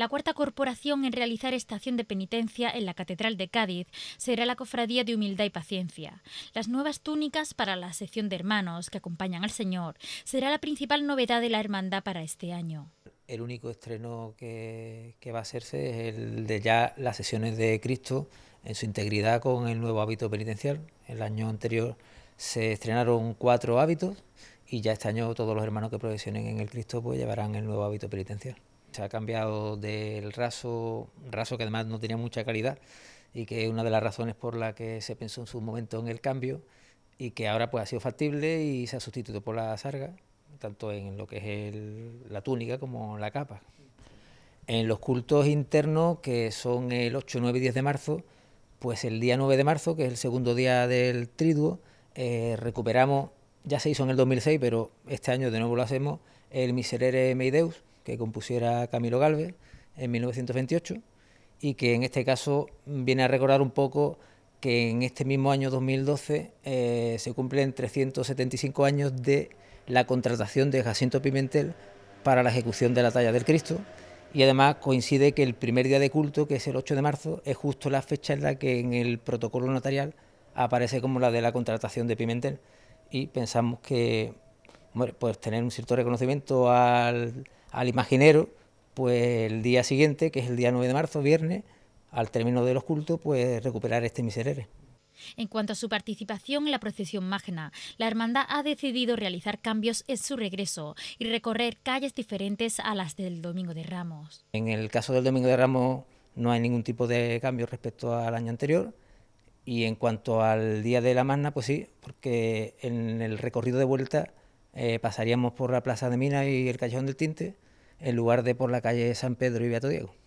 La cuarta corporación en realizar esta acción de penitencia en la Catedral de Cádiz será la Cofradía de Humildad y Paciencia. Las nuevas túnicas para la sección de hermanos que acompañan al Señor será la principal novedad de la hermandad para este año. El único estreno que, va a hacerse es el de ya las sesiones de Cristo en su integridad con el nuevo hábito penitencial. El año anterior se estrenaron cuatro hábitos y ya este año todos los hermanos que procesionen en el Cristo pues, llevarán el nuevo hábito penitencial. Se ha cambiado del raso, raso que además no tenía mucha calidad y que es una de las razones por la que se pensó en su momento en el cambio y que ahora pues ha sido factible y se ha sustituido por la sarga, tanto en lo que es la túnica como la capa. En los cultos internos, que son el 8, 9 y 10 de marzo, pues el día 9 de marzo, que es el segundo día del triduo, eh, recuperamos, ya se hizo en el 2006, pero este año de nuevo lo hacemos, el Miserere Meideus, que compusiera Camilo Galvez en 1928 y que en este caso viene a recordar un poco que en este mismo año 2012 eh, se cumplen 375 años de la contratación de Jacinto Pimentel para la ejecución de la talla del Cristo y además coincide que el primer día de culto, que es el 8 de marzo, es justo la fecha en la que en el protocolo notarial aparece como la de la contratación de Pimentel y pensamos que bueno, pues tener un cierto reconocimiento al al imaginero, pues el día siguiente, que es el día 9 de marzo, viernes, al término de los cultos, pues recuperar este miserere. En cuanto a su participación en la procesión magna, la hermandad ha decidido realizar cambios en su regreso y recorrer calles diferentes a las del Domingo de Ramos. En el caso del Domingo de Ramos no hay ningún tipo de cambio respecto al año anterior y en cuanto al día de la magna, pues sí, porque en el recorrido de vuelta eh, pasaríamos por la Plaza de Mina y el Callejón del Tinte, en lugar de por la calle San Pedro y Beato Diego.